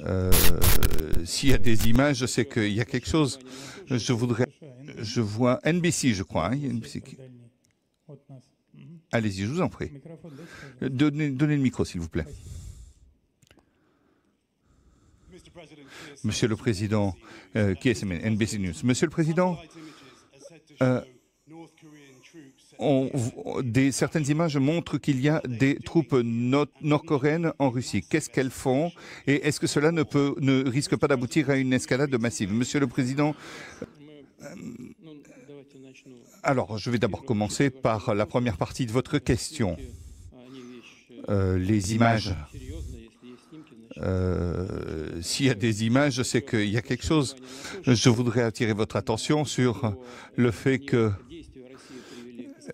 Euh, S'il y a des images, je sais qu'il y a quelque chose. Je voudrais. Je vois NBC, je crois. Hein, Allez-y, je vous en prie. Donnez, le micro, s'il vous plaît. Monsieur le Président, euh, qui est NBC News. Monsieur le Président, euh, des, certaines images montrent qu'il y a des troupes nord-coréennes en Russie. Qu'est-ce qu'elles font Et est-ce que cela ne, peut, ne risque pas d'aboutir à une escalade massive Monsieur le Président, euh, alors je vais d'abord commencer par la première partie de votre question. Euh, les images. Euh, s'il y a des images, c'est qu'il y a quelque chose. Je voudrais attirer votre attention sur le fait que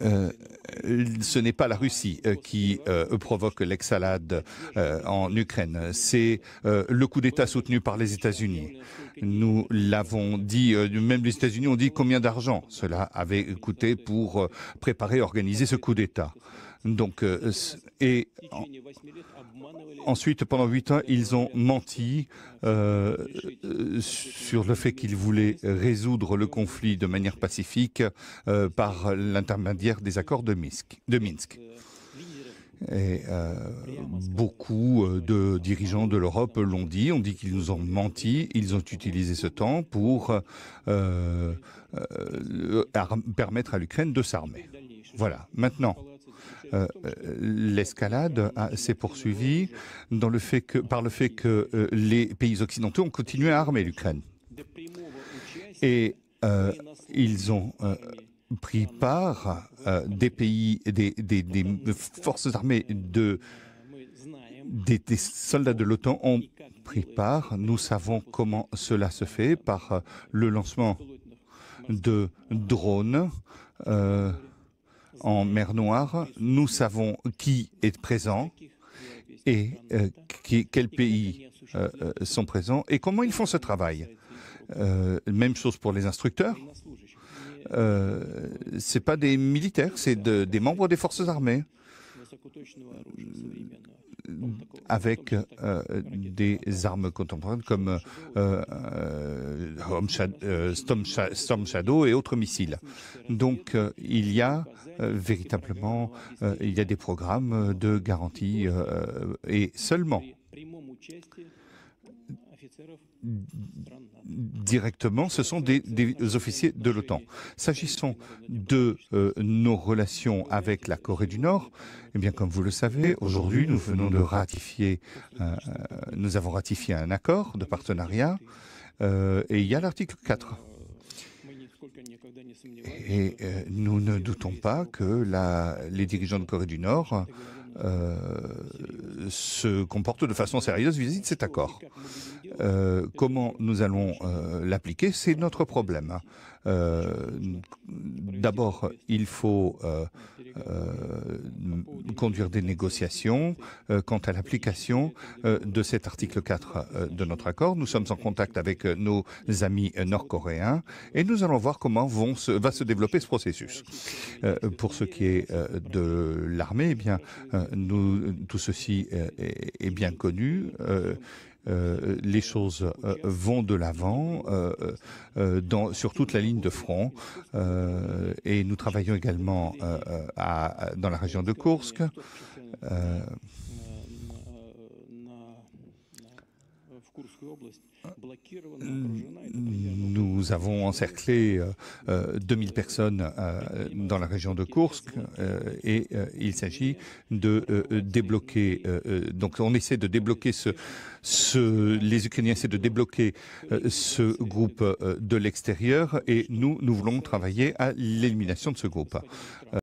euh, ce n'est pas la Russie euh, qui euh, provoque l'exhalade en Ukraine, c'est le coup d'État soutenu par les États-Unis. Nous l'avons dit, même les États-Unis ont dit combien d'argent cela avait coûté pour préparer, organiser ce coup d'État. Donc, euh, et ensuite, pendant huit ans, ils ont menti euh, euh, sur le fait qu'ils voulaient résoudre le conflit de manière pacifique par l'intermédiaire des accords de Minsk. De Minsk. Et beaucoup de dirigeants de l'Europe l'ont dit, on dit qu'ils nous ont menti, ils ont utilisé ce temps pour permettre à l'Ukraine de s'armer. Voilà, maintenant. Euh, euh, l'escalade s'est poursuivie dans le fait que, par le fait que euh, les pays occidentaux ont continué à armer l'Ukraine. Et ils ont pris part des pays, des, forces armées de des, soldats de l'OTAN ont pris part. Nous savons comment cela se fait par le lancement de drones en mer Noire, nous savons qui est présent et euh, quels pays euh, euh, sont présents et comment ils font ce travail. même chose pour les instructeurs. Euh, c'est pas des militaires, c'est des membres des forces armées avec euh, des armes contemporaines comme euh, euh, Storm, Shadow et autres missiles. Donc il y a véritablement il y des programmes de garantie et seulement directement, ce sont des, officiers de l'OTAN. S'agissant de euh, nos relations avec la Corée du Nord, eh bien, comme vous le savez, aujourd'hui, nous venons de ratifier, euh, euh, nous avons ratifié un accord de partenariat, et il y a l'article 4. Et nous ne doutons pas que les dirigeants de Corée du Nord euh, se comporte de façon sérieuse vis-à-vis de cet accord. Euh, comment nous allons euh, l'appliquer, c'est notre problème. Euh, d'abord, il faut euh, euh, conduire des négociations quant à l'application de cet article 4 de notre accord. Nous sommes en contact avec nos amis nord-coréens et nous allons voir comment va se développer ce processus. pour ce qui est de l'armée, eh bien, tout ceci est, bien connu. Euh, les choses euh, vont de l'avant euh, sur toute la ligne de front et nous travaillons également à, dans la région de Kursk. Э, nous avons encerclé 2000 euh, euh, personnes euh, dans la région de Kursk et il s'agit de débloquer. donc on essaie de débloquer ce, ce les Ukrainiens essaient de débloquer ce groupe de l'extérieur et nous, nous voulons travailler à l'élimination de ce groupe.